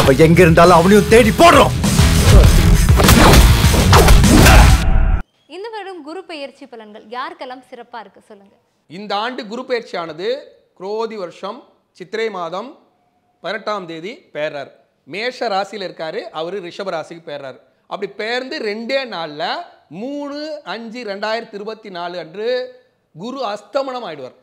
அவ எங்க இருந்தாலும் அவனையும் தேடி போடுறோம் இந்த வருடம் குரு பெயர்ச்சி பலன்கள் யாருக்கெல்லாம் சிறப்பா இருக்கு சொல்லுங்க இந்த ஆண்டு குரு பெயர்ச்சியானது குரோதி வருஷம் சித்திரை மாதம் பதினெட்டாம் தேதி பேர்றார் மேஷ ராசியில் இருக்காரு அவரு ரிஷப ராசிக்கு பேர்றாரு அப்படி பெயர்ந்து ரெண்டே நாளில் மூணு அஞ்சு ரெண்டாயிரத்தி இருபத்தி நாலு அன்று குரு அஸ்தமனம் ஆயிடுவார்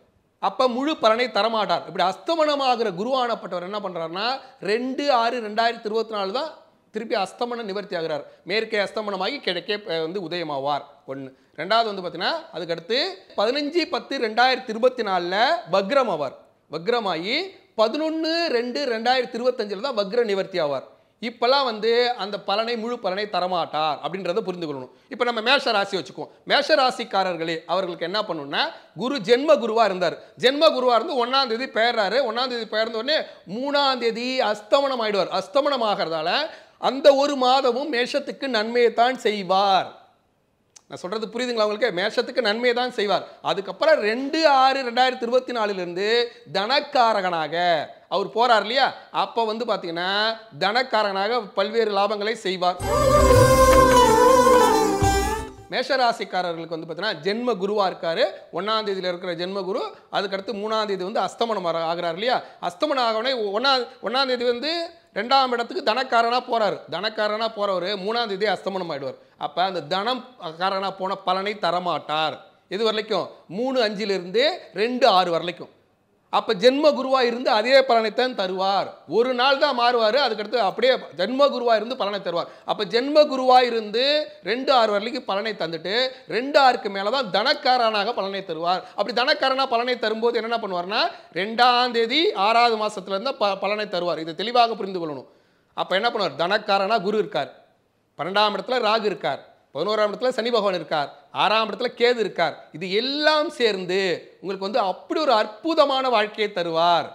அப்போ முழு பலனை தரமாட்டார் இப்படி அஸ்தமனமாகிற குருவானப்பட்டவர் என்ன பண்ணுறாருனா ரெண்டு ஆறு ரெண்டாயிரத்தி இருபத்தி நாலு தான் திருப்பி அஸ்தமனம் நிவர்த்தி ஆகிறார் மேற்கே அஸ்தமனமாகி கிழக்கே வந்து உதயமாவார் ஒன்று ரெண்டாவது வந்து பார்த்தீங்கன்னா அதுக்கடுத்து பதினஞ்சு பத்து ரெண்டாயிரத்தி இருபத்தி நாலில் வக்ரம் ஆவார் வக்ரமாகி பதினொன்று ரெண்டு ரெண்டாயிரத்தி இருபத்தஞ்சில் தான் வக்ர நிவர்த்தி ஆவார் இப்போல்லாம் வந்து அந்த பலனை முழு பலனை தரமாட்டார் அப்படின்றத புரிந்து கொள்ளணும் இப்போ நம்ம மேஷ ராசி வச்சுக்குவோம் மேஷ ராசிக்காரர்களே அவர்களுக்கு என்ன பண்ணணும்னா குரு ஜென்ம குருவாக இருந்தார் ஜென்ம குருவாக இருந்து ஒன்றாம் தேதி பெயர்றாரு ஒன்றாம் தேதி பெயர்ந்த உடனே மூணாம் தேதி அஸ்தமனம் ஆகிடுவார் அஸ்தமனம் ஆகிறதால அந்த ஒரு மாதமும் மேஷத்துக்கு நன்மையை தான் செய்வார் நான் சொல்கிறது புரியுதுங்களா உங்களுக்கு மேஷத்துக்கு நன்மையை தான் செய்வார் அதுக்கப்புறம் ரெண்டு ஆறு ரெண்டாயிரத்தி இருபத்தி நாலுலேருந்து தனக்காரகனாக அவர் போறார் இல்லையா அப்போ வந்து பாத்தீங்கன்னா தனக்காரனாக பல்வேறு லாபங்களை செய்வார் மேஷராசிக்காரர்களுக்கு வந்து பார்த்தீங்கன்னா ஜென்ம குருவாக இருக்கார் ஒன்றாம் தேதியில் இருக்கிற ஜென்ம குரு அதுக்கடுத்து மூணாம் தேதி வந்து அஸ்தமனம் ஆகிறார் இல்லையா அஸ்தமனம் ஆகவுடனே ஒன்றா ஒன்றாம் தேதி வந்து ரெண்டாம் இடத்துக்கு தனக்காரனாக போகிறார் தனக்காரனாக போகிறவர் மூணாம் தேதி அஸ்தமனம் ஆகிடுவார் அப்போ அந்த தனம் காரனாக போன பலனை தரமாட்டார் இது வரைக்கும் மூணு அஞ்சிலிருந்து ரெண்டு ஆறு வரைக்கும் அப்போ ஜென்ம குருவாக இருந்து அதே பலனைத்தான் தருவார் ஒரு நாள் தான் மாறுவார் அதுக்கடுத்து அப்படியே ஜென்ம குருவாக இருந்து பலனை தருவார் அப்போ ஜென்ம குருவாக இருந்து ரெண்டு ஆறு வரலைக்கு பலனை தந்துட்டு ரெண்டு ஆறுக்கு மேலே தான் தனக்காரனாக பலனை தருவார் அப்படி தனக்காரனாக பலனை தரும்போது என்னென்ன பண்ணுவார்னா ரெண்டாம் தேதி ஆறாவது மாதத்துலேருந்து ப பலனை தருவார் இதை தெளிவாக புரிந்து கொள்ளணும் அப்போ என்ன பண்ணுவார் தனக்காரனாக குரு இருக்கார் பன்னெண்டாம் இடத்துல ராகு இருக்கார் பதினோராம் இடத்துல சனி பகவான் இருக்கார் ஆறாம் இடத்துல கேது இருக்கார் இது எல்லாம் சேர்ந்து உங்களுக்கு வந்து அப்படி ஒரு அற்புதமான வாழ்க்கையை தருவார்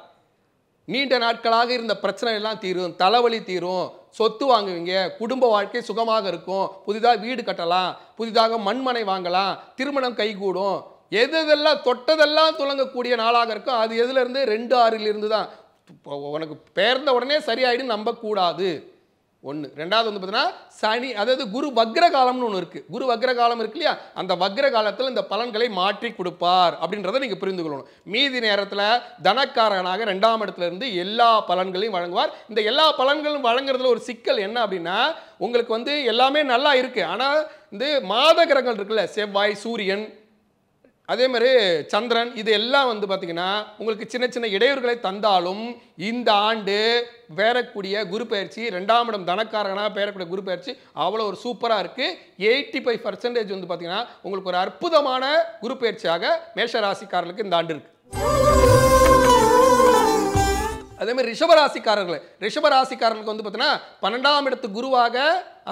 நீண்ட நாட்களாக இருந்த பிரச்சனை எல்லாம் தீரும் தலைவலி தீரும் சொத்து வாங்குவீங்க குடும்ப வாழ்க்கை சுகமாக இருக்கும் புதிதாக வீடு கட்டலாம் புதிதாக மண்மனை வாங்கலாம் திருமணம் கைகூடும் எது எதெல்லாம் தொட்டதெல்லாம் துளங்கக்கூடிய நாளாக இருக்கும் அது எதுலேருந்து ரெண்டு ஆறிலிருந்து தான் உனக்கு பேர்ந்த உடனே சரியாயிடும் நம்பக்கூடாது ஒன்று ரெண்டாவது வந்து பார்த்தீங்கன்னா சனி அதாவது குரு வக்ர காலம்னு ஒன்று இருக்குது குரு வக்ர காலம் இருக்கு இல்லையா அந்த வக்ர காலத்தில் இந்த பலன்களை மாற்றி கொடுப்பார் அப்படின்றத நீங்கள் புரிந்து கொள்ளணும் மீதி நேரத்தில் தனக்காரனாக ரெண்டாம் இடத்துலேருந்து எல்லா பலன்களையும் வழங்குவார் இந்த எல்லா பலன்களும் வழங்குறதுல ஒரு சிக்கல் என்ன அப்படின்னா உங்களுக்கு வந்து எல்லாமே நல்லா இருக்குது ஆனால் இந்த மாத கிரகங்கள் இருக்குல்ல செவ்வாய் சூரியன் அதே மாதிரி சந்திரன் இது எல்லாம் வந்து பார்த்திங்கன்னா உங்களுக்கு சின்ன சின்ன இடையூறுகளை தந்தாலும் இந்த ஆண்டு வேறக்கூடிய குரு பயிற்சி ரெண்டாம் இடம் தனக்காரனாக பெயரக்கூடிய குரு பயிற்சி அவ்வளோ ஒரு சூப்பராக இருக்குது எயிட்டி ஃபைவ் பர்சன்டேஜ் வந்து பார்த்திங்கன்னா உங்களுக்கு ஒரு அற்புதமான குரு பயிற்சியாக மேஷ இந்த ஆண்டு இருக்குது அதேமாதிரி ரிஷபராசிக்காரர்கள் ரிஷபராசிக்காரர்களுக்கு வந்து பார்த்தீங்கன்னா பன்னெண்டாம் இடத்து குருவாக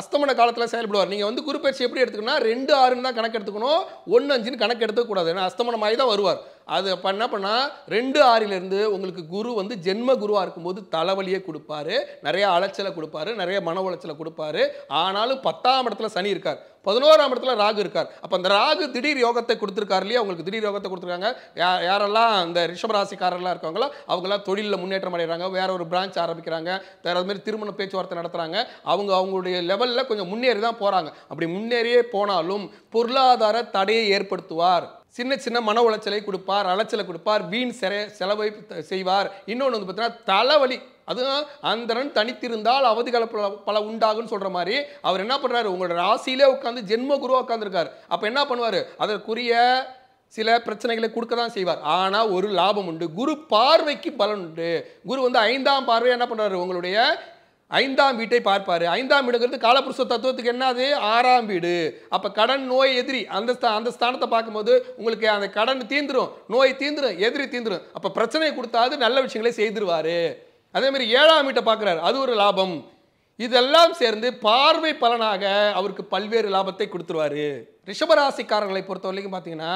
அஸ்தமன காலத்தில் செயல்படுவார் நீங்கள் வந்து குரு பயிற்சி எப்படி எடுத்துக்கணும்னா ரெண்டு ஆறுன்னு தான் கணக்கு எடுத்துக்கணும் ஒன்று அஞ்சுன்னு கணக்கு எடுத்துக்கூடாது ஏன்னா அஸ்தமனம் தான் வருவார் அது அப்போ என்ன பண்ணால் ரெண்டு ஆறிலிருந்து உங்களுக்கு குரு வந்து ஜென்ம குருவாக இருக்கும்போது தலைவலியே கொடுப்பாரு நிறைய அலைச்சலை கொடுப்பாரு நிறைய மன உளைச்சலை கொடுப்பாரு ஆனாலும் பத்தாம் இடத்துல சனி இருக்கார் பதினோராம் இடத்துல ராகு இருக்கார் அப்போ அந்த ராகு திடீர் யோகத்தை கொடுத்துருக்காரு இல்லையா அவங்களுக்கு திடீர் யோகத்தை கொடுத்துருக்காங்க யார் யாரெல்லாம் அந்த ரிஷபராசிக்காரர்லாம் இருக்காங்களோ அவங்களாம் தொழிலில் முன்னேற்றம் அடைகிறாங்க வேற ஒரு பிரான்ச் ஆரம்பிக்கிறாங்க வேறு அதுமாரி திருமண பேச்சுவார்த்தை நடத்துகிறாங்க அவங்க அவங்களுடைய லெவலில் கொஞ்சம் முன்னேறி தான் போகிறாங்க அப்படி முன்னேறியே போனாலும் பொருளாதார தடையை ஏற்படுத்துவார் சின்ன சின்ன மன உளைச்சலை கொடுப்பார் அலைச்சலை கொடுப்பார் வீண் செர செலவை செய்வார் இன்னொன்று வந்து பார்த்தீங்கன்னா தலைவலி அதுவும் அந்தரன் தனித்திருந்தால் அவதிகள பல பல உண்டாகுன்னு சொல்கிற மாதிரி அவர் என்ன பண்ணுறாரு உங்களோட ராசியிலே உட்காந்து ஜென்ம குருவாக உட்காந்துருக்கார் அப்போ என்ன பண்ணுவார் அதற்குரிய சில பிரச்சனைகளை கொடுக்க தான் செய்வார் ஆனால் ஒரு லாபம் உண்டு குரு பார்வைக்கு பலன் உண்டு குரு வந்து ஐந்தாம் பார்வை என்ன பண்ணுறாரு உங்களுடைய ஐந்தாம் வீட்டை பார்ப்பார் ஐந்தாம் வீடுங்கிறது காலபுருஷ தத்துவத்துக்கு என்ன அது ஆறாம் வீடு அப்போ கடன் நோய் எதிரி அந்த அந்த ஸ்தானத்தை பார்க்கும்போது உங்களுக்கு அந்த கடன் தீந்துரும் நோய் தீந்துரும் எதிரி தீந்துரும் அப்போ பிரச்சனை கொடுத்தாது நல்ல விஷயங்களை செய்திருவார் அதேமாதிரி ஏழாம் வீட்டை பார்க்குறாரு அது ஒரு லாபம் இதெல்லாம் சேர்ந்து பார்வை பலனாக அவருக்கு பல்வேறு லாபத்தை கொடுத்துருவாரு ரிஷபராசிக்காரர்களை பொறுத்த வரைக்கும் பார்த்தீங்கன்னா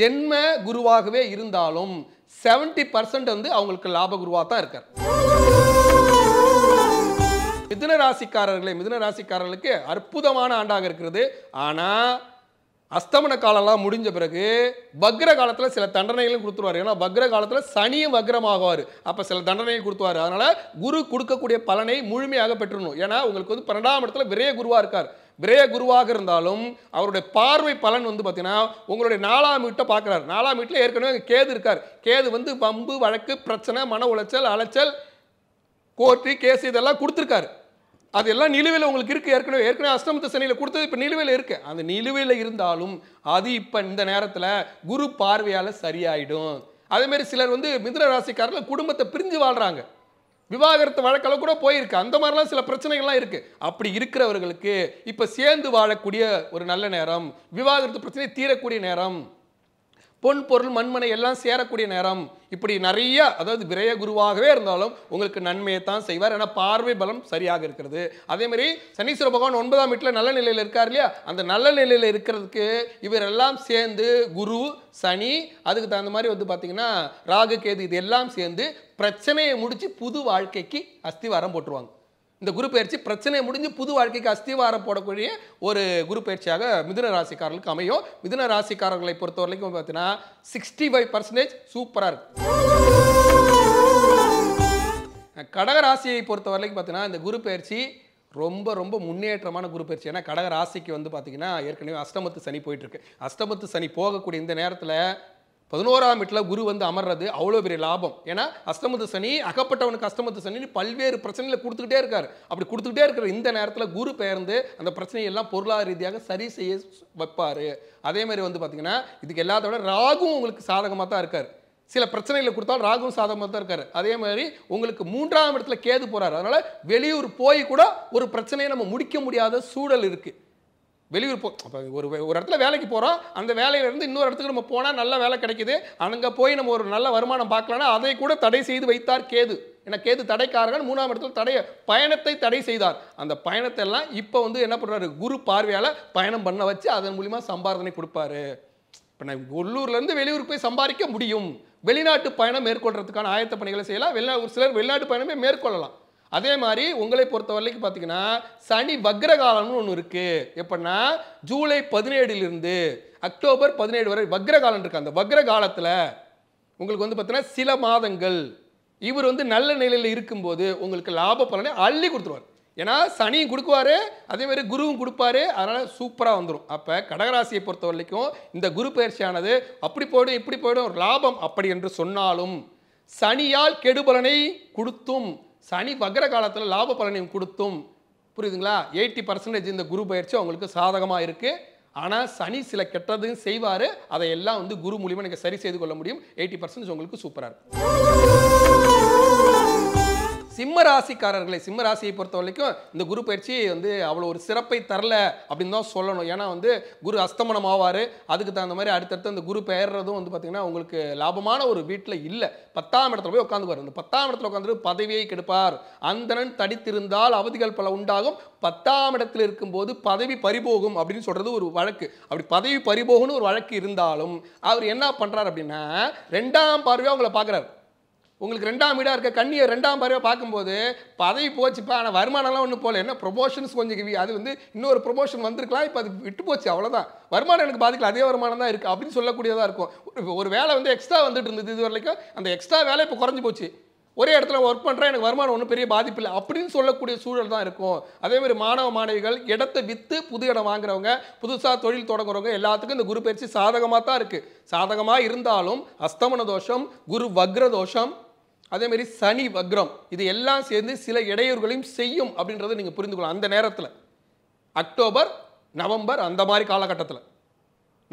ஜென்ம குருவாகவே இருந்தாலும் செவன்ட்டி பர்சன்ட் வந்து அவங்களுக்கு லாப குருவாக தான் இருக்கார் மிதுன ராசிக்காரர்களே மிதுன ராசிக்காரர்களுக்கு அற்புதமான ஆண்டாக இருக்கிறது ஆனால் அஸ்தமன காலம்லாம் முடிஞ்ச பிறகு வக்ர காலத்தில் சில தண்டனைகளும் கொடுத்துருவார் ஏன்னா வக்ர காலத்தில் சனியும் வக்ரமாகுவார் அப்போ சில தண்டனைகள் கொடுத்துவார் அதனால் குரு கொடுக்கக்கூடிய பலனை முழுமையாக பெற்றுணும் ஏன்னா உங்களுக்கு வந்து பன்னெண்டாம் இடத்துல விரைய குருவாக இருக்கார் விரைய குருவாக இருந்தாலும் அவருடைய பார்வை பலன் வந்து பார்த்தீங்கன்னா உங்களுடைய நாலாம் வீட்டை பார்க்குறாரு நாலாம் வீட்டில் ஏற்கனவே கேது இருக்கார் கேது வந்து பம்பு வழக்கு பிரச்சனை மன உளைச்சல் அலைச்சல் கோர்ட்டு கேஸ் இதெல்லாம் கொடுத்துருக்காரு அதெல்லாம் நிலுவையில் உங்களுக்கு இருக்குது ஏற்கனவே ஏற்கனவே அஷ்டமத்து சனியில் கொடுத்தது இப்போ நிலுவையில் இருக்குது அந்த நிலுவையில் இருந்தாலும் அது இப்போ இந்த நேரத்தில் குரு பார்வையால் சரியாயிடும் அதேமாரி சிலர் வந்து மிதுன ராசிக்காரர்கள் குடும்பத்தை பிரிஞ்சு வாழ்கிறாங்க விவாகரத்து வழக்கெல்லாம் கூட போயிருக்கு அந்த மாதிரிலாம் சில பிரச்சனைகள்லாம் இருக்குது அப்படி இருக்கிறவர்களுக்கு இப்போ சேர்ந்து வாழக்கூடிய ஒரு நல்ல நேரம் விவாகரத்து பிரச்சனை தீரக்கூடிய நேரம் பொன் பொருள் மண்மனை எல்லாம் சேரக்கூடிய நேரம் இப்படி நிறைய அதாவது விரய குருவாகவே இருந்தாலும் உங்களுக்கு நன்மையை தான் செய்வார் ஏன்னா பார்வை பலம் சரியாக இருக்கிறது அதே மாதிரி சனீஸ்வர பகவான் ஒன்பதாம் வீட்டில் நல்ல நிலையில் இருக்கார் இல்லையா அந்த நல்ல நிலையில் இருக்கிறதுக்கு இவர் எல்லாம் சேர்ந்து குரு சனி அதுக்கு தகுந்த மாதிரி வந்து பார்த்தீங்கன்னா ராகு கேது இது எல்லாம் சேர்ந்து பிரச்சனையை முடித்து புது வாழ்க்கைக்கு அஸ்திவாரம் போட்டுருவாங்க இந்த குரு பயிற்சி பிரச்சனை முடிஞ்சு புது வாழ்க்கைக்கு அஸ்திவாரம் போடக்கூடிய ஒரு குரு பயிற்சியாக மிதுன ராசிக்காரர்களுக்கு அமையும் மிதுன ராசிக்காரர்களை பொறுத்த வரைக்கும் பார்த்தீங்கன்னா சிக்ஸ்டி ஃபைவ் பர்சன்டேஜ் சூப்பராக இருக்குது கடக ராசியை பொறுத்த வரைக்கும் பார்த்தீங்கன்னா இந்த குரு பயிற்சி ரொம்ப ரொம்ப முன்னேற்றமான குரு பயிற்சி ஏன்னா கடக ராசிக்கு வந்து பார்த்தீங்கன்னா ஏற்கனவே அஷ்டமத்து சனி போயிட்டுருக்கு அஷ்டமத்து சனி போகக்கூடிய இந்த நேரத்தில் பதினோராம் வீட்டில் குரு வந்து அமர்றது அவ்வளோ பெரிய லாபம் ஏன்னா அஸ்தமத்து சனி அகப்பட்டவனுக்கு அஸ்தமத்து சனி பல்வேறு பிரச்சனையில் கொடுத்துக்கிட்டே இருக்கார் அப்படி கொடுத்துக்கிட்டே இருக்கிற இந்த நேரத்தில் குரு பெயர்ந்து அந்த பிரச்சனையெல்லாம் பொருளாதார ரீதியாக சரி செய்ய வைப்பார் அதே மாதிரி வந்து பார்த்திங்கன்னா இதுக்கு எல்லாத்தோட ராகும் உங்களுக்கு சாதகமாக தான் இருக்கார் சில பிரச்சனைகளை கொடுத்தாலும் ராகுவும் சாதகமாக தான் இருக்கார் அதே மாதிரி உங்களுக்கு மூன்றாம் இடத்துல கேது போகிறார் அதனால் வெளியூர் போய் கூட ஒரு பிரச்சனையை நம்ம முடிக்க முடியாத சூழல் இருக்குது வெளியூர் போ அப்போ ஒரு ஒரு இடத்துல வேலைக்கு போகிறோம் அந்த வேலையிலேருந்து இன்னொரு இடத்துக்கு நம்ம போனால் நல்ல வேலை கிடைக்குது அங்கே போய் நம்ம ஒரு நல்ல வருமானம் பார்க்கலன்னா அதை கூட தடை செய்து வைத்தார் கேது ஏன்னா கேது தடைக்காரர்கள் மூணாம் இடத்துல தடைய பயணத்தை தடை செய்தார் அந்த பயணத்தை எல்லாம் இப்போ வந்து என்ன பண்ணுறாரு குரு பார்வையால் பயணம் பண்ண வச்சு அதன் மூலிமா சம்பாதனை கொடுப்பாரு இப்போ நான் உள்ளூர்லேருந்து வெளியூர் போய் சம்பாதிக்க முடியும் வெளிநாட்டு பயணம் மேற்கொள்றதுக்கான ஆயத்த பணிகளை செய்யலாம் வெளிநா ஒரு சிலர் வெளிநாட்டு பயணமே மேற்கொள்ளலாம் அதே மாதிரி உங்களை பொறுத்த வரைக்கும் பார்த்தீங்கன்னா சனி வக்ரகாலம்னு ஒன்று இருக்குது எப்படின்னா ஜூலை பதினேழுலேருந்து அக்டோபர் பதினேழு வரை வக்ரகாலம் இருக்குது அந்த வக்ர காலத்தில் உங்களுக்கு வந்து பார்த்தீங்கன்னா சில மாதங்கள் இவர் வந்து நல்ல நிலையில் இருக்கும்போது உங்களுக்கு லாப பலனை அள்ளி கொடுத்துருவார் ஏன்னா சனியும் கொடுக்குவாரு அதே மாதிரி குருவும் கொடுப்பாரு அதனால் சூப்பராக வந்துடும் அப்போ கடகராசியை பொறுத்த வரைக்கும் இந்த குரு பயிற்சியானது அப்படி போயிடும் இப்படி போயிடும் ஒரு லாபம் அப்படி என்று சொன்னாலும் சனியால் கெடுபலனை கொடுத்தும் சனி வக்ர காலத்தில் லாப பலனையும் கொடுத்தும் புரியுதுங்களா எயிட்டி பர்சன்டேஜ் இந்த குரு பயிற்சி அவங்களுக்கு சாதகமாக இருக்குது ஆனால் சனி சில கெட்டதையும் செய்வார் அதையெல்லாம் வந்து குரு மூலியமாக நீங்கள் சரி செய்து கொள்ள முடியும் எயிட்டி பர்சன்டேஜ் உங்களுக்கு சூப்பராக இருக்கும் சிம்ம ராசிக்காரர்களை சிம்ம ராசியை பொறுத்த வரைக்கும் இந்த குரு பயிற்சி வந்து அவ்வளோ ஒரு சிறப்பை தரல அப்படின்னு தான் சொல்லணும் ஏன்னா வந்து குரு அஸ்தமனம் ஆவார் அதுக்கு தகுந்த மாதிரி அடுத்தடுத்து அந்த குரு பெயர்றதும் வந்து பார்த்திங்கன்னா உங்களுக்கு லாபமான ஒரு வீட்டில் இல்லை பத்தாம் இடத்துல போய் உட்காந்துக்குவார் இந்த பத்தாம் இடத்துல உட்காந்துட்டு பதவியை கெடுப்பார் அந்தனன் தடித்திருந்தால் அவதிகள் பல உண்டாகும் பத்தாம் இடத்துல இருக்கும்போது பதவி பறிபோகும் அப்படின்னு சொல்கிறது ஒரு வழக்கு அப்படி பதவி பறிபோகும்னு ஒரு வழக்கு இருந்தாலும் அவர் என்ன பண்ணுறார் அப்படின்னா ரெண்டாம் பார்வையாக அவங்கள பார்க்குறாரு உங்களுக்கு ரெண்டாம் வீடாக இருக்க கண்ணியை ரெண்டாம் பறவை பார்க்கும்போது பதவி போச்சுப்பா ஆனால் வருமானம்லாம் ஒன்றும் போகல என்ன ப்ரொமோஷன்ஸ் கொஞ்சம் கிவி அது வந்து இன்னொரு ப்ரொமோஷன் வந்திருக்கலாம் இப்போ அது விட்டு போச்சு அவ்வளோதான் வருமானம் எனக்கு பாதிக்கல அதே வருமானம் தான் இருக்குது அப்படின்னு சொல்லக்கூடியதாக இருக்கும் ஒரு வேலை வந்து எக்ஸ்ட்ரா வந்துட்டு இருந்தது இது வரைக்கும் அந்த எக்ஸ்ட்ரா வேலை இப்போ குறைஞ்சி போச்சு ஒரே இடத்துல ஒர்க் பண்ணுறேன் எனக்கு வருமானம் ஒன்றும் பெரிய பாதிப்பு இல்லை அப்படின்னு சொல்லக்கூடிய சூழல் தான் இருக்கும் அதேமாதிரி மாணவ மாணவிகள் இடத்தை விற்று புது இடம் வாங்குறவங்க புதுசாக தொழில் தொடங்குறவங்க எல்லாத்துக்கும் இந்த குரு பயிற்சி சாதகமாக தான் இருக்குது சாதகமாக இருந்தாலும் அஸ்தமன தோஷம் குரு வக்ர தோஷம் அதேமாரி சனி வக்ரம் இது எல்லாம் சேர்ந்து சில இடையூறுகளையும் செய்யும் அப்படின்றத நீங்கள் புரிந்துக்கலாம் அந்த நேரத்தில் அக்டோபர் நவம்பர் அந்த மாதிரி காலகட்டத்தில்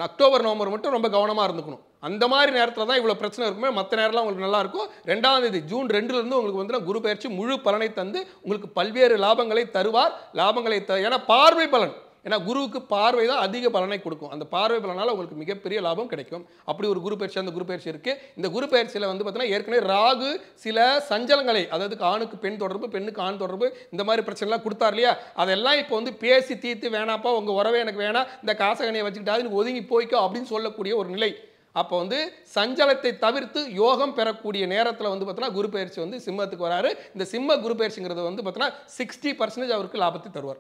அக்டோபர் நவம்பர் மட்டும் ரொம்ப கவனமாக இருந்துக்கணும் அந்த மாதிரி நேரத்தில் தான் இவ்வளோ பிரச்சனை இருக்குமே மற்ற நேரம்லாம் உங்களுக்கு நல்லாயிருக்கும் ரெண்டாம் தேதி ஜூன் ரெண்டுலேருந்து உங்களுக்கு வந்து குரு பயிற்சி முழு பலனை தந்து உங்களுக்கு பல்வேறு லாபங்களை தருவார் லாபங்களை த ஏன்னா பார்வை பலன் ஏன்னா குருவுக்கு பார்வை தான் அதிக பலனை கொடுக்கும் அந்த பார்வை பலனால் உங்களுக்கு மிகப்பெரிய லாபம் கிடைக்கும் அப்படி ஒரு குரு பயிற்சி அந்த குரு பயிற்சி இருக்குது இந்த குரு பயிற்சியில் வந்து பார்த்தீங்கன்னா ஏற்கனவே ராகு சில சஞ்சலங்களை அதாவது ஆணுக்கு பெண் தொடர்பு பெண்ணுக்கு ஆண் தொடர்பு இந்த மாதிரி பிரச்சனைலாம் கொடுத்தார் இல்லையா அதெல்லாம் இப்போ வந்து பேசி தீர்த்து வேணாப்பா உங்கள் உறவே எனக்கு வேணாம் இந்த காசகனையை வச்சுக்கிட்டாது ஒதுங்கி போய்க்கோ அப்படின்னு சொல்லக்கூடிய ஒரு நிலை அப்போ வந்து சஞ்சலத்தை தவிர்த்து யோகம் பெறக்கூடிய நேரத்தில் வந்து பார்த்தோன்னா குரு பயிற்சி வந்து சிம்மத்துக்கு வராரு இந்த சிம்ம குரு பயிற்சிங்கிறது வந்து பார்த்தோன்னா சிக்ஸ்டி பர்சன்டேஜ் அவருக்கு லாபத்தை தருவார்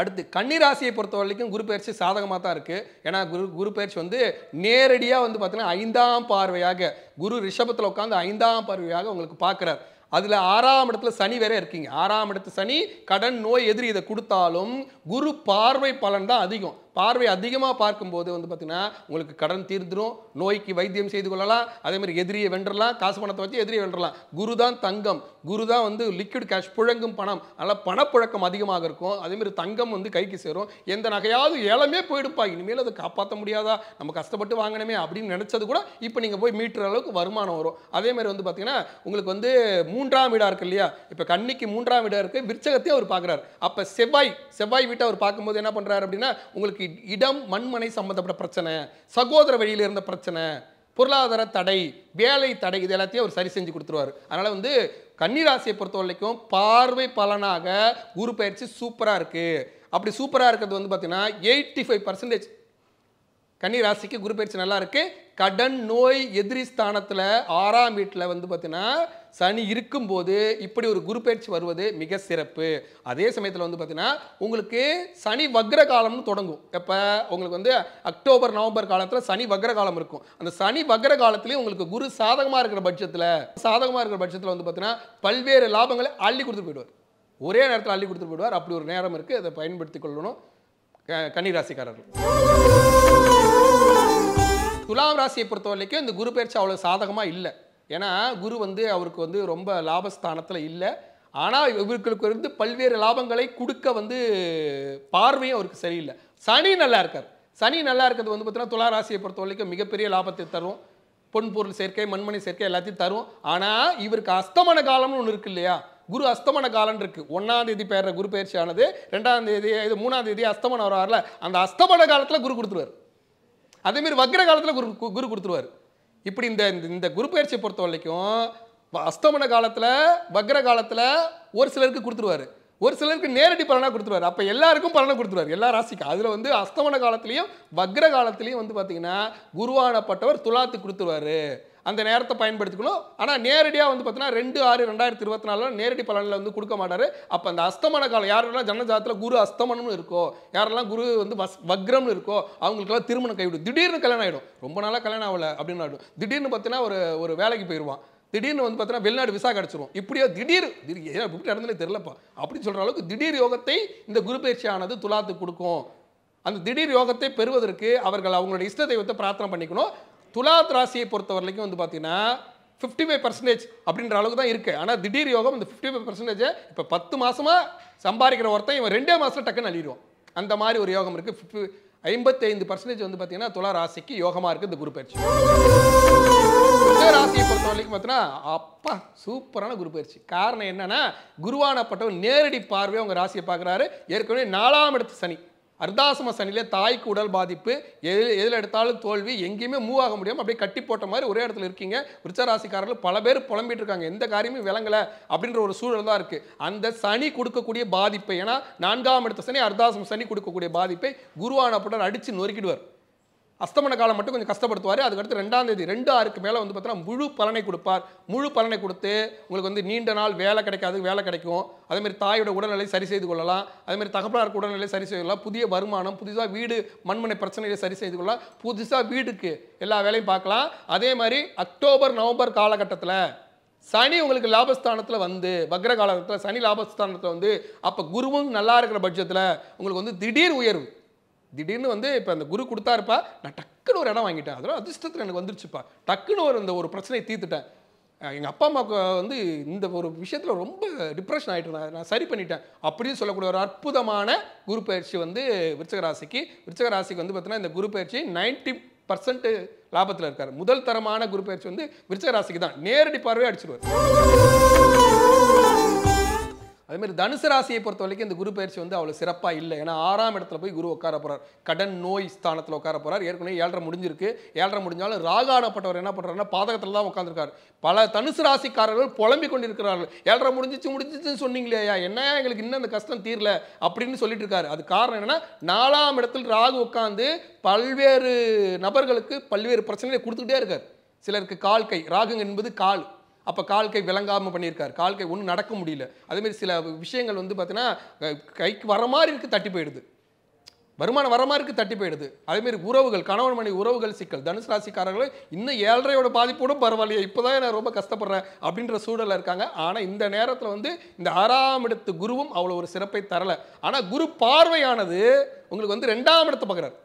அடுத்து கன்னிராசியை பொறுத்த வரைக்கும் குரு பயிற்சி சாதகமாக தான் இருக்குது ஏன்னா குரு குரு பயிற்சி வந்து நேரடியாக வந்து பார்த்தீங்கன்னா ஐந்தாம் பார்வையாக குரு ரிஷபத்தில் உட்காந்து ஐந்தாம் பார்வையாக உங்களுக்கு பார்க்குறார் அதில் ஆறாம் இடத்துல சனி வேற இருக்கீங்க ஆறாம் இடத்து சனி கடன் நோய் எதிரி இதை கொடுத்தாலும் குரு பார்வை பலன் தான் அதிகம் பார்வை அதிகமாக பார்க்கும்போது வந்து பார்த்திங்கன்னா உங்களுக்கு கடன் தீர்ந்துடும் நோய்க்கு வைத்தியம் செய்து கொள்ளலாம் அதேமாதிரி எதிரியை வென்றலாம் காசு பணத்தை வச்சு எதிரியை வென்றலாம் குரு தான் தங்கம் குரு தான் வந்து லிக்விட் கேஷ் புழங்கும் பணம் அதனால் பணப்புழக்கம் அதிகமாக இருக்கும் அதேமாதிரி தங்கம் வந்து கைக்கு சேரும் எந்த நகையாவது ஏலமே போயிடுப்பா இனிமேல் அதை காப்பாற்ற முடியாதா நம்ம கஷ்டப்பட்டு வாங்கணுமே அப்படின்னு நினச்சது கூட இப்போ நீங்கள் போய் மீட்டுற அளவுக்கு வருமானம் வரும் அதேமாதிரி வந்து பார்த்திங்கன்னா உங்களுக்கு வந்து மூன்றாம் வீடாக இருக்கு இல்லையா இப்போ கண்ணிக்கு மூன்றாம் வீடாக இருக்குது விற்சகத்தையும் அவர் பார்க்குறாரு அப்போ செவ்வாய் செவ்வாய் வீட்டை அவர் பார்க்கும்போது என்ன பண்ணுறாரு அப்படின்னா உங்களுக்கு இடம் மண்மனை சம்மந்தப்பட்ட பிரச்சனை சகோதர வழியில் இருந்த பிரச்சனை பொருளாதார தடை வேலை தடை இது எல்லாத்தையும் அவர் சரி செஞ்சு கொடுத்துருவார் அதனால் வந்து கன்னிராசியை பொறுத்த வரைக்கும் பார்வை பலனாக குரு பயிற்சி சூப்பராக இருக்குது அப்படி சூப்பராக இருக்கிறது வந்து பார்த்தீங்கன்னா எயிட்டி ஃபைவ் பர்சன்டேஜ் கன்னிராசிக்கு குரு பயிற்சி நல்லா இருக்குது கடன் நோய் எதிரி ஸ்தானத்தில் ஆறாம் வீட்டில் வந்து பார்த்திங்கன்னா சனி இருக்கும்போது இப்படி ஒரு குரு பயிற்சி வருவது மிக சிறப்பு அதே சமயத்தில் வந்து பார்த்தீங்கன்னா உங்களுக்கு சனி வக்ர காலம்னு தொடங்கும் எப்போ உங்களுக்கு வந்து அக்டோபர் நவம்பர் காலத்தில் சனி வக்ர காலம் இருக்கும் அந்த சனி வக்ர காலத்துலேயும் உங்களுக்கு குரு சாதகமாக இருக்கிற பட்சத்தில் சாதகமாக இருக்கிற பட்சத்தில் வந்து பார்த்தீங்கன்னா பல்வேறு லாபங்களை அள்ளி கொடுத்துட்டு போயிடுவார் ஒரே நேரத்தில் அள்ளி கொடுத்துட்டு போயிடுவார் அப்படி ஒரு நேரம் இருக்குது அதை பயன்படுத்தி கொள்ளணும் கன்னிராசிக்காரர்கள் துலாம் ராசியை பொறுத்த வரைக்கும் இந்த குரு பயிற்சி அவ்வளோ சாதகமாக இல்லை ஏன்னா குரு வந்து அவருக்கு வந்து ரொம்ப லாபஸ்தானத்தில் இல்லை ஆனால் இவர்களுக்கு இருந்து பல்வேறு லாபங்களை கொடுக்க வந்து பார்வையும் அவருக்கு சரியில்லை சனி நல்லா இருக்கார் சனி நல்லா இருக்கிறது வந்து பார்த்தீங்கன்னா துலா ராசியை பொறுத்த வரைக்கும் மிகப்பெரிய லாபத்தை தரும் பொன் பொருள் சேர்க்கை மண்மணி சேர்க்கை எல்லாத்தையும் தரும் ஆனால் இவருக்கு அஸ்தமன காலம்னு ஒன்று இருக்கு இல்லையா குரு அஸ்தமன காலம் இருக்கு ஒன்றாம் தேதி பேர குரு ஆனது ரெண்டாம் தேதி இது மூணாம் தேதி அஸ்தமனம் வராருல அந்த அஸ்தமன காலத்தில் குரு கொடுத்துருவார் அதேமாரி வக்ர காலத்தில் குரு குரு கொடுத்துருவார் இப்படி இந்த இந்த குரு பயிற்சியை பொறுத்த வரைக்கும் அஸ்தமன காலத்தில் வக்ர காலத்தில் ஒரு சிலருக்கு கொடுத்துருவாரு ஒரு சிலருக்கு நேரடி பலனாக கொடுத்துருவாரு அப்போ எல்லாருக்கும் பலனை கொடுத்துருவாரு எல்லா ராசிக்கும் அதில் வந்து அஸ்தமன காலத்துலேயும் வக்ர காலத்துலேயும் வந்து பார்த்தீங்கன்னா குருவானப்பட்டவர் துலாத்து கொடுத்துருவாரு அந்த நேரத்தை பயன்படுத்திக்கணும் ஆனால் நேரடியாக வந்து பார்த்தீங்கன்னா ரெண்டு ஆறு ரெண்டாயிரத்தி இருபத்தி நாலில் நேரடி பலனில் வந்து கொடுக்க மாட்டார் அப்போ அந்த அஸ்தமன காலம் யாரெல்லாம் ஜனஜாத்தில் குரு அஸ்தமனம்னு இருக்கோ யாரெல்லாம் குரு வந்து வஸ் வக்ரம்னு இருக்கோ அவங்களுக்கெல்லாம் திருமணம் கைவிடும் திடீர்னு கல்யாணம் ஆகிடும் ரொம்ப நாளாக கல்யாணம் ஆகலை அப்படின்னு ஆகிடும் திடீர்னு பார்த்தீங்கன்னா ஒரு ஒரு வேலைக்கு போயிடுவான் திடீர்னு வந்து பார்த்தீங்கன்னா வெளிநாடு விசா கிடச்சிரும் இப்படியோ திடீர் திடீர் இப்படி நடந்துன்னு தெரிலப்பா அப்படின்னு சொல்கிற அளவுக்கு திடீர் யோகத்தை இந்த குரு பயிற்சியானது துலாத்து கொடுக்கும் அந்த திடீர் யோகத்தை பெறுவதற்கு அவர்கள் அவங்களுடைய இஷ்ட தெய்வத்தை பிரார்த்தனை பண்ணிக்கணும் துலாத் ராசியை பொறுத்த வரைக்கும் வந்து பார்த்தீங்கன்னா ஃபிஃப்டி ஃபைவ் பர்சன்டேஜ் அப்படின்ற அளவுக்கு தான் இருக்குது ஆனால் திடீர் யோகம் இந்த ஃபிஃப்டி ஃபைவ் பர்சன்டேஜை இப்போ பத்து மாதமாக சம்பாதிக்கிற ஒருத்தன் இவன் ரெண்டே மாதத்தில் டக்குன்னு அழிடுவான் அந்த மாதிரி ஒரு யோகம் இருக்குது ஃபிஃப்டி ஐம்பத்தைந்து பர்சன்டேஜ் வந்து பார்த்தீங்கன்னா துலா ராசிக்கு யோகமாக இருக்குது இந்த குரு பயிற்சி ராசியை பொறுத்த வரைக்கும் பார்த்தீங்கன்னா அப்பா சூப்பரான குரு பயிற்சி காரணம் என்னென்னா குருவானப்பட்டவர் நேரடி பார்வையை உங்கள் ராசியை பார்க்குறாரு ஏற்கனவே நாலாம் இடத்து சனி அர்தாசம சனியிலே தாய்க்கு உடல் பாதிப்பு எது எதில் எடுத்தாலும் தோல்வி எங்கேயுமே மூவ் ஆக முடியாமல் அப்படியே கட்டி போட்ட மாதிரி ஒரே இடத்துல இருக்கீங்க விருச்சராசிக்காரர்கள் பல பேர் புலம்பிட்டு இருக்காங்க எந்த காரியமும் விளங்கலை அப்படின்ற ஒரு சூழல் தான் இருக்குது அந்த சனி கொடுக்கக்கூடிய பாதிப்பை ஏன்னா நான்காம் இடத்த சனி அர்தாசம சனி கொடுக்கக்கூடிய பாதிப்பை குருவான குருவானப்புடன் அடித்து நொறுக்கிடுவார் அஸ்தமன காலம் மட்டும் கொஞ்சம் கஷ்டப்படுத்துவார் அதுக்கடுத்து ரெண்டாம் தேதி ரெண்டு ஆறுக்கு மேலே வந்து பார்த்தீங்கன்னா முழு பலனை கொடுப்பார் முழு பலனை கொடுத்து உங்களுக்கு வந்து நீண்ட நாள் வேலை கிடைக்காது வேலை கிடைக்கும் அதேமாதிரி தாயோட உடல்நிலை சரி செய்து கொள்ளலாம் அதேமாதிரி தகப்பனார் உடல்நிலை சரி செய்து கொள்ளலாம் புதிய வருமானம் புதுசாக வீடு மண்மனை பிரச்சனையை சரி செய்து கொள்ளலாம் புதுசாக வீடுக்கு எல்லா வேலையும் பார்க்கலாம் அதே மாதிரி அக்டோபர் நவம்பர் காலகட்டத்தில் சனி உங்களுக்கு லாபஸ்தானத்தில் வந்து வக்ர காலகட்டத்தில் சனி லாபஸ்தானத்தில் வந்து அப்போ குருவும் நல்லா இருக்கிற பட்சத்தில் உங்களுக்கு வந்து திடீர் உயர்வு திடீர்னு வந்து இப்போ அந்த குரு கொடுத்தாருப்பா நான் டக்குன்னு ஒரு இடம் வாங்கிட்டேன் அதெல்லாம் அதிர்ஷ்டத்தில் எனக்கு வந்துருச்சுப்பா டக்குன்னு ஒரு இந்த ஒரு பிரச்சனையை தீர்த்துட்டேன் எங்கள் அப்பா அம்மாவுக்கு வந்து இந்த ஒரு விஷயத்தில் ரொம்ப டிப்ரெஷன் ஆகிட்டு நான் நான் சரி பண்ணிட்டேன் அப்படின்னு சொல்லக்கூடிய ஒரு அற்புதமான குரு பயிற்சி வந்து விருச்சகராசிக்கு விருச்சகராசிக்கு வந்து பார்த்தீங்கன்னா இந்த குரு பயிற்சி நைன்டி பர்சன்ட் லாபத்தில் இருக்கார் முதல் தரமான குரு பயிற்சி வந்து விருச்சகராசிக்கு தான் நேரடி பார்வையை அடிச்சிருவார் அதேமாதிரி தனுசு ராசியை பொறுத்த வரைக்கும் இந்த குரு பயிற்சி வந்து அவ்வளோ சிறப்பாக இல்லை ஏன்னா ஆறாம் இடத்துல போய் குரு உட்கார போகிறார் கடன் நோய் ஸ்தானத்தில் உட்கார போகிறார் ஏற்கனவே ஏழரை முடிஞ்சிருக்கு ஏழரை முடிஞ்சாலும் ராகாடப்பட்டவர் என்ன பண்ணுறாருன்னா பாதகத்தில் தான் உட்காந்துருக்காரு பல தனுசு ராசிக்காரர்கள் புலம்பிக் கொண்டிருக்கிறார்கள் ஏழரை முடிஞ்சிச்சு முடிஞ்சிச்சுன்னு சொன்னீங்களே என்ன எங்களுக்கு இன்னும் அந்த கஷ்டம் தீரல அப்படின்னு சொல்லிட்டு இருக்காரு அது காரணம் என்னன்னா நாலாம் இடத்தில் ராகு உட்காந்து பல்வேறு நபர்களுக்கு பல்வேறு பிரச்சனைகளை கொடுத்துக்கிட்டே இருக்கார் சிலருக்கு கால் கை ராகுங்க என்பது கால் அப்போ கால் கை விளங்காமல் பண்ணியிருக்காரு கால் கை ஒன்றும் நடக்க முடியல அதேமாரி சில விஷயங்கள் வந்து பார்த்தீங்கன்னா கைக்கு வர மாதிரி இருக்குது தட்டி போயிடுது வருமானம் வர மாதிரி இருக்குது தட்டி போயிடுது அதேமாரி உறவுகள் கணவன் மனைவி உறவுகள் சிக்கல் தனுசு ராசிக்காரர்கள் இன்னும் ஏழரையோட பாதிப்போடும் பரவாயில்லையே இப்போ தான் நான் ரொம்ப கஷ்டப்படுறேன் அப்படின்ற சூழலில் இருக்காங்க ஆனால் இந்த நேரத்தில் வந்து இந்த ஆறாம் இடத்து குருவும் அவ்வளோ ஒரு சிறப்பை தரலை ஆனால் குரு பார்வையானது உங்களுக்கு வந்து ரெண்டாம் இடத்தை பார்க்குறாரு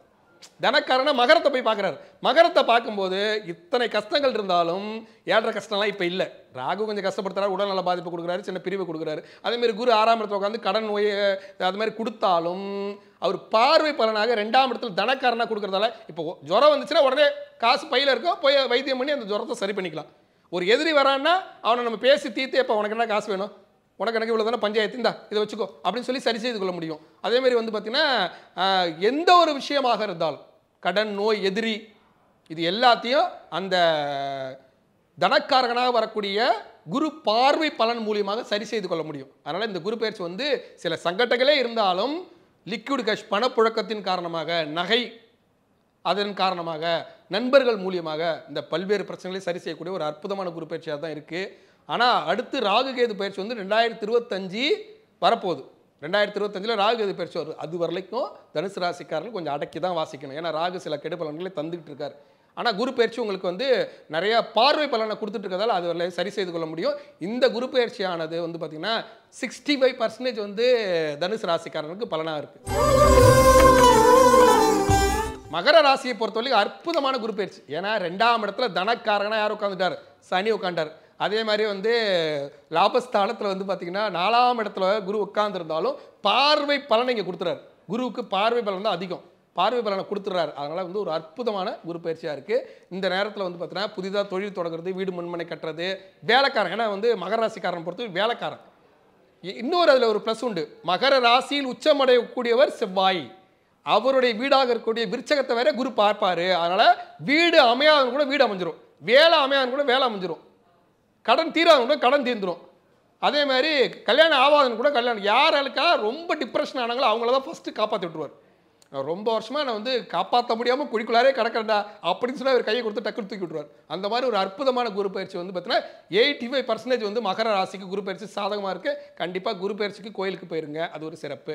தனக்காரனை மகரத்தை போய் பார்க்குறாரு மகரத்தை பார்க்கும்போது இத்தனை கஷ்டங்கள் இருந்தாலும் ஏழரை கஷ்டம்லாம் இப்போ இல்லை ராகு கொஞ்சம் கஷ்டப்படுத்துறாரு உடல்நல பாதிப்பு கொடுக்குறாரு சின்ன பிரிவு கொடுக்குறாரு அதேமாரி குரு ஆறாம் இடத்துல உட்காந்து கடன் நோய் அது மாதிரி கொடுத்தாலும் அவர் பார்வை பலனாக ரெண்டாம் இடத்துல தனக்காரனாக கொடுக்குறதால இப்போ ஜுரம் வந்துச்சுன்னா உடனே காசு பையில் இருக்கோ போய் வைத்தியம் பண்ணி அந்த ஜுரத்தை சரி பண்ணிக்கலாம் ஒரு எதிரி வரான்னா அவனை நம்ம பேசி தீர்த்து இப்போ உனக்கு என்ன காசு வேணும் உனக்கு எனக்கு இவ்வளோ தானே பஞ்சாயத்து இந்தா இதை வச்சுக்கோ அப்படின்னு சொல்லி சரி செய்து கொள்ள முடியும் அதேமாதிரி வந்து பார்த்திங்கன்னா எந்த ஒரு விஷயமாக இருந்தாலும் கடன் நோய் எதிரி இது எல்லாத்தையும் அந்த தனக்காரகனாக வரக்கூடிய குரு பார்வை பலன் மூலியமாக சரி செய்து கொள்ள முடியும் அதனால் இந்த குரு பயிற்சி வந்து சில சங்கட்டங்களே இருந்தாலும் லிக்விட் கேஷ் பணப்புழக்கத்தின் காரணமாக நகை அதன் காரணமாக நண்பர்கள் மூலியமாக இந்த பல்வேறு பிரச்சனைகளை சரி செய்யக்கூடிய ஒரு அற்புதமான குரு பயிற்சியாக தான் இருக்குது ஆனால் அடுத்து ராகுகேது பயிற்சி வந்து ரெண்டாயிரத்தி இருபத்தஞ்சு வரப்போகுது ரெண்டாயிரத்தி இருபத்தஞ்சில் ராகு கேது பயிற்சி வருது அது வரைக்கும் தனுசு ராசிக்காரர்கள் கொஞ்சம் அடக்கி தான் வாசிக்கணும் ஏன்னா ராகு சில கெடு பலன்களை தந்துக்கிட்டு இருக்கார் ஆனால் குரு பயிற்சி உங்களுக்கு வந்து நிறையா பார்வை பலனை கொடுத்துட்டு இருக்கிறதால அது வரல சரி செய்து கொள்ள முடியும் இந்த குரு பயிற்சியானது வந்து பார்த்திங்கன்னா சிக்ஸ்டி ஃபைவ் பர்சன்டேஜ் வந்து தனுசு ராசிக்காரனுக்கு பலனாக இருக்குது மகர ராசியை பொறுத்தவரைக்கும் அற்புதமான குரு பயிற்சி ஏன்னா ரெண்டாம் இடத்துல தனக்காரனாக யார் உட்காந்துட்டார் சனி உட்காண்டார் அதே மாதிரி வந்து லாபஸ்தானத்தில் வந்து பார்த்திங்கன்னா நாலாம் இடத்துல குரு உட்காந்துருந்தாலும் பார்வை பலனை இங்கே கொடுத்துறாரு குருவுக்கு பார்வை பலன் தான் அதிகம் பார்வை பலனை கொடுத்துட்றாரு அதனால் வந்து ஒரு அற்புதமான குரு பயிற்சியாக இருக்குது இந்த நேரத்தில் வந்து பார்த்தீங்கன்னா புதிதாக தொழில் தொடங்குறது வீடு முன்மனை கட்டுறது வேலைக்காரன் ஏன்னா வந்து மகர ராசிக்காரன் பொறுத்து வேலைக்காரன் இன்னொரு அதில் ஒரு ப்ளஸ் உண்டு மகர ராசியில் உச்சமடையக்கூடியவர் செவ்வாய் அவருடைய வீடாக இருக்கக்கூடிய விருச்சகத்தை வேற குரு பார்ப்பார் அதனால் வீடு அமையாதுன்னு கூட வீடு அமைஞ்சிரும் வேலை அமையாதுன்னு கூட வேலை அமைஞ்சிரும் கடன் தீராதவங்க கடன் தீர்ந்துடும் அதே மாதிரி கல்யாணம் ஆகாதவன் கூட கல்யாணம் யாராலுக்கா ரொம்ப டிப்ரெஷன் ஆனாங்களோ அவங்கள தான் ஃபஸ்ட்டு காப்பாற்றி விட்டுருவார் ரொம்ப வருஷமாக நான் வந்து காப்பாற்ற முடியாமல் குடிக்குள்ளாரே கிடக்கிறேன்டா அப்படின்னு சொல்லி அவர் கையை கொடுத்து டக்குனு தூக்கி விட்டுருவார் அந்த மாதிரி ஒரு அற்புதமான குரு பயிற்சி வந்து பார்த்தீங்கன்னா எயிட்டி ஃபைவ் பர்சன்டேஜ் வந்து மகர ராசிக்கு குரு பயிற்சி சாதகமாக இருக்குது கண்டிப்பாக குரு பயிற்சிக்கு கோயிலுக்கு போயிருங்க அது ஒரு சிறப்பு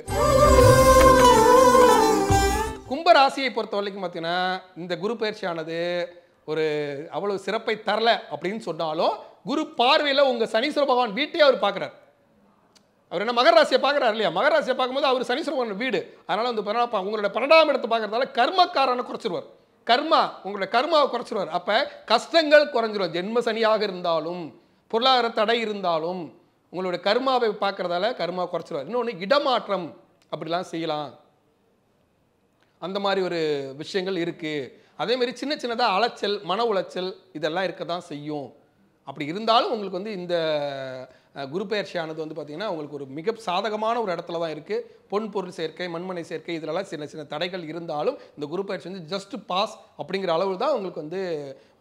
கும்ப ராசியை பொறுத்த வரைக்கும் பார்த்தீங்கன்னா இந்த குரு பயிற்சியானது ஒரு அவ்வளோ சிறப்பை தரலை அப்படின்னு சொன்னாலும் குரு பார்வையில் உங்கள் சனீஸ்வர பகவான் வீட்டையே அவர் பார்க்குறார் அவர் என்ன மகராசியை பார்க்குறாரு இல்லையா மகராசியை பார்க்கும்போது அவர் சனீஸ்வர பகவான் வீடு அதனால் வந்து பன்னெண்டாம் உங்களோட பன்னெண்டாம் இடத்தை பார்க்குறதால கர்மக்காரனை குறைச்சிருவார் கர்மா உங்களோட கர்மாவை குறைச்சிருவார் அப்போ கஷ்டங்கள் குறைஞ்சிரும் ஜென்ம சனியாக இருந்தாலும் பொருளாதார தடை இருந்தாலும் உங்களோட கர்மாவை பார்க்குறதால கர்மா குறைச்சிருவார் இன்னொன்று இடமாற்றம் அப்படிலாம் செய்யலாம் அந்த மாதிரி ஒரு விஷயங்கள் இருக்குது அதேமாரி சின்ன சின்னதாக அலைச்சல் மன உளைச்சல் இதெல்லாம் இருக்க தான் செய்யும் அப்படி இருந்தாலும் உங்களுக்கு வந்து இந்த குரு பயிற்சியானது வந்து பார்த்திங்கன்னா உங்களுக்கு ஒரு மிக சாதகமான ஒரு இடத்துல தான் இருக்குது பொன் பொருள் சேர்க்கை மண்மனை சேர்க்கை இதிலலாம் சின்ன சின்ன தடைகள் இருந்தாலும் இந்த குரு பயிற்சி வந்து ஜஸ்ட் பாஸ் அப்படிங்கிற அளவு தான் உங்களுக்கு வந்து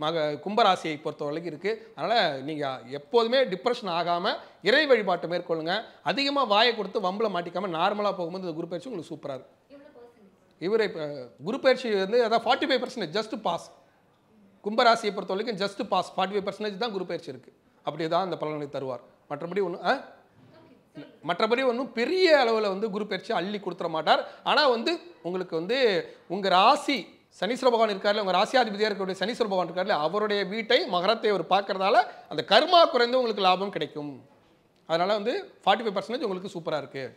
மக கும்பராசியை பொறுத்த வரைக்கும் இருக்குது அதனால் நீங்கள் எப்போதுமே டிப்ரெஷன் ஆகாமல் இறை வழிபாட்டை மேற்கொள்ளுங்கள் அதிகமாக வாயை கொடுத்து வம்பில் மாட்டிக்காமல் நார்மலாக போகும்போது இந்த குரு பயிற்சி உங்களுக்கு சூப்பராக இருக்கும் இவர் இப்போ குரு பயிற்சி வந்து அதான் forty five percentage just pass கும்பராசியை பொறுத்த வரைக்கும் just pass forty five percentage தான் குரு பயிற்சி இருக்குது அப்படி தான் அந்த பலனை தருவார் மற்றபடி ஒன்று மற்றபடி ஒன்றும் பெரிய அளவில் வந்து குரு பயிற்சி அள்ளி கொடுத்துட மாட்டார் ஆனால் வந்து உங்களுக்கு வந்து உங்கள் ராசி சனீஸ்வர பகவான் இருக்கார்ல உங்கள் ராசியாதிபதியாக இருக்கக்கூடிய சனீஸ்வர பகவான் இருக்கார்ல அவருடைய வீட்டை மகரத்தை அவர் பார்க்குறதால அந்த கர்மா குறைந்து உங்களுக்கு லாபம் கிடைக்கும் அதனால் வந்து ஃபார்ட்டி ஃபைவ் பர்சன்டேஜ் உங்களுக்கு சூப்பராக இருக்குது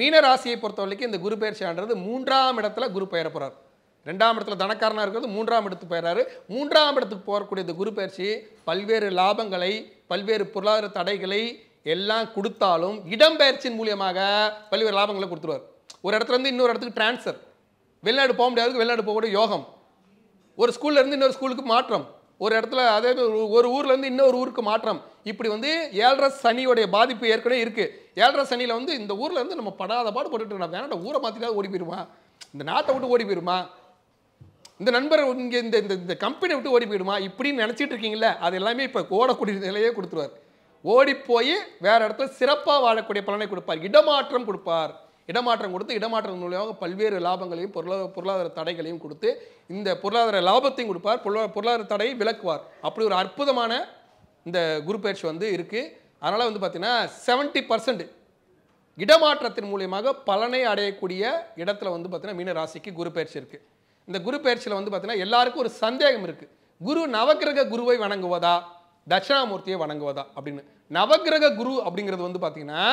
மீன ராசியை பொறுத்த வரைக்கும் இந்த குரு பயிற்சியான்றது மூன்றாம் இடத்துல குரு பெயர போகிறார் ரெண்டாம் இடத்துல தனக்காரனாக இருக்கிறது மூன்றாம் இடத்துக்கு போயிடறாரு மூன்றாம் இடத்துக்கு போகக்கூடிய இந்த குரு பயிற்சி பல்வேறு லாபங்களை பல்வேறு பொருளாதார தடைகளை எல்லாம் கொடுத்தாலும் இடம்பெயர்ச்சியின் மூலியமாக பல்வேறு லாபங்களை கொடுத்துருவார் ஒரு இடத்துலேருந்து இன்னொரு இடத்துக்கு டிரான்ஸ்ஃபர் வெளிநாடு போக முடியாது வெளிநாடு போகக்கூடிய யோகம் ஒரு ஸ்கூல்லேருந்து இன்னொரு ஸ்கூலுக்கு மாற்றம் ஒரு இடத்துல அதே ஒரு ஊர்லேருந்து இன்னொரு ஊருக்கு மாற்றம் இப்படி வந்து ஏழரை சனியோடைய பாதிப்பு ஏற்கனவே இருக்குது ஏழரை சனியில் வந்து இந்த ஊரில் இருந்து நம்ம படாத பாடு போட்டுட்டு இருக்கோம் வேணாட்ட ஊரை மாற்றிட்டாவது ஓடி போயிடுமா இந்த நாட்டை விட்டு ஓடி போயிருமா இந்த நண்பர் இங்கே இந்த இந்த இந்த கம்பெனியை விட்டு ஓடி போயிடுமா இப்படின்னு நினச்சிட்டு இருக்கீங்கள அது எல்லாமே இப்போ ஓடக்கூடிய நிலையே கொடுத்துருவார் ஓடி போய் வேறு இடத்துல சிறப்பாக வாழக்கூடிய பலனை கொடுப்பார் இடமாற்றம் கொடுப்பார் இடமாற்றம் கொடுத்து இடமாற்றம் மூலியமாக பல்வேறு லாபங்களையும் பொருளாதார பொருளாதார தடைகளையும் கொடுத்து இந்த பொருளாதார லாபத்தையும் கொடுப்பார் பொருளாதார பொருளாதார தடையை விளக்குவார் அப்படி ஒரு அற்புதமான இந்த குரு பயிற்சி வந்து இருக்குது அதனால் வந்து பார்த்திங்கன்னா செவன்ட்டி பர்சன்ட் இடமாற்றத்தின் மூலியமாக பலனை அடையக்கூடிய இடத்துல வந்து பார்த்திங்கன்னா மீன ராசிக்கு குரு பயிற்சி இருக்குது இந்த குரு பயிற்சியில் வந்து பார்த்தீங்கன்னா எல்லாருக்கும் ஒரு சந்தேகம் இருக்குது குரு நவகிரக குருவை வணங்குவதா தட்சிணாமூர்த்தியை வணங்குவதா அப்படின்னு நவகிரக குரு அப்படிங்கிறது வந்து பார்த்தீங்கன்னா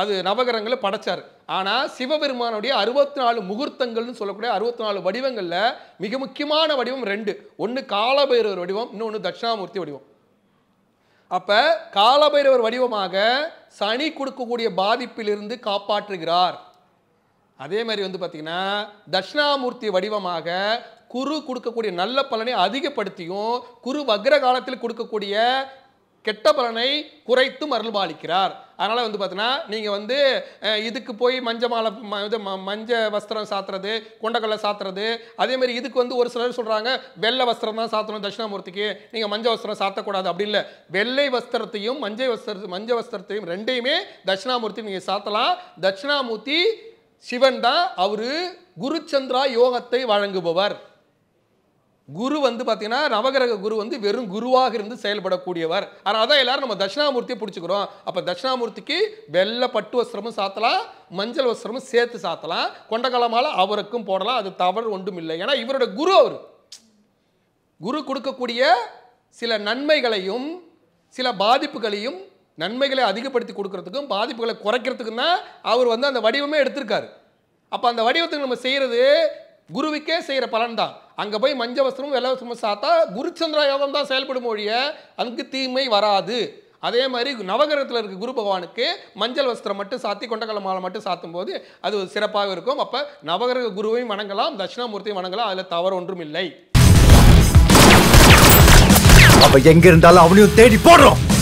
அது நவகிரகங்களை படைச்சார் ஆனால் சிவபெருமானுடைய அறுபத்தி நாலு முகூர்த்தங்கள்னு சொல்லக்கூடிய அறுபத்தி நாலு வடிவங்களில் மிக முக்கியமான வடிவம் ரெண்டு ஒன்று காலபைரவர் வடிவம் இன்னொன்று தட்சிணாமூர்த்தி வடிவம் அப்போ காலபைரவர் வடிவமாக சனி கொடுக்கக்கூடிய பாதிப்பிலிருந்து காப்பாற்றுகிறார் அதே மாதிரி வந்து பார்த்திங்கன்னா தட்சிணாமூர்த்தி வடிவமாக குரு கொடுக்கக்கூடிய நல்ல பலனை அதிகப்படுத்தியும் குரு வக்ர காலத்தில் கொடுக்கக்கூடிய கெட்ட பலனை குறைத்தும் அருள்பாலிக்கிறார் அதனால் வந்து பார்த்தீங்கன்னா நீங்கள் வந்து இதுக்கு போய் மஞ்ச மாலை இது மஞ்ச வஸ்திரம் சாத்துறது கொண்டக்கல்லை சாத்துறது அதேமாரி இதுக்கு வந்து ஒரு சிலர் சொல்கிறாங்க வெள்ளை வஸ்திரம் தான் சாத்தணும் தட்சிணாமூர்த்திக்கு நீங்கள் மஞ்ச வஸ்திரம் சாத்தக்கூடாது அப்படி இல்லை வெள்ளை வஸ்திரத்தையும் மஞ்சள் வஸ்திர மஞ்ச வஸ்திரத்தையும் ரெண்டையுமே தட்சிணாமூர்த்தி நீங்கள் சாத்தலாம் தட்சிணாமூர்த்தி சிவன் தான் அவர் குருச்சந்திரா யோகத்தை வழங்குபவர் குரு வந்து பார்த்தீங்கன்னா நவகிரக குரு வந்து வெறும் குருவாக இருந்து செயல்படக்கூடியவர் ஆனால் அதான் எல்லாரும் நம்ம தட்சிணாமூர்த்தியை பிடிச்சிக்கிறோம் அப்போ தட்சிணாமூர்த்திக்கு வெள்ளை பட்டு வஸ்திரமும் சாத்தலாம் மஞ்சள் வஸ்திரமும் சேர்த்து சாத்தலாம் கொண்ட காலமால அவருக்கும் போடலாம் அது தவறு ஒன்றும் இல்லை ஏன்னா இவரோட குரு அவர் குரு கொடுக்கக்கூடிய சில நன்மைகளையும் சில பாதிப்புகளையும் நன்மைகளை அதிகப்படுத்தி கொடுக்கறதுக்கும் பாதிப்புகளை குறைக்கிறதுக்கும் தான் அவர் வந்து அந்த வடிவமே எடுத்திருக்காரு அப்போ அந்த வடிவத்துக்கு நம்ம செய்கிறது குருவிக்கே செய்கிற பலன் தான் அங்கே போய் மஞ்ச வஸ்திரமும் வெள்ள வஸ்திரமும் சாத்தா குருச்சந்திரா யோகம் தான் செயல்படும் மொழிய அங்கு தீமை வராது அதே மாதிரி நவகிரகத்தில் இருக்க குரு பகவானுக்கு மஞ்சள் வஸ்திரம் மட்டும் சாத்தி கொண்டக்கல மாலை மட்டும் சாத்தும் போது அது சிறப்பாக இருக்கும் அப்போ நவகிரக குருவையும் வணங்கலாம் தட்சிணாமூர்த்தியும் வணங்கலாம் அதில் தவறு ஒன்றும் இல்லை அப்போ எங்கே இருந்தாலும் அவனையும் தேடி போடுறோம்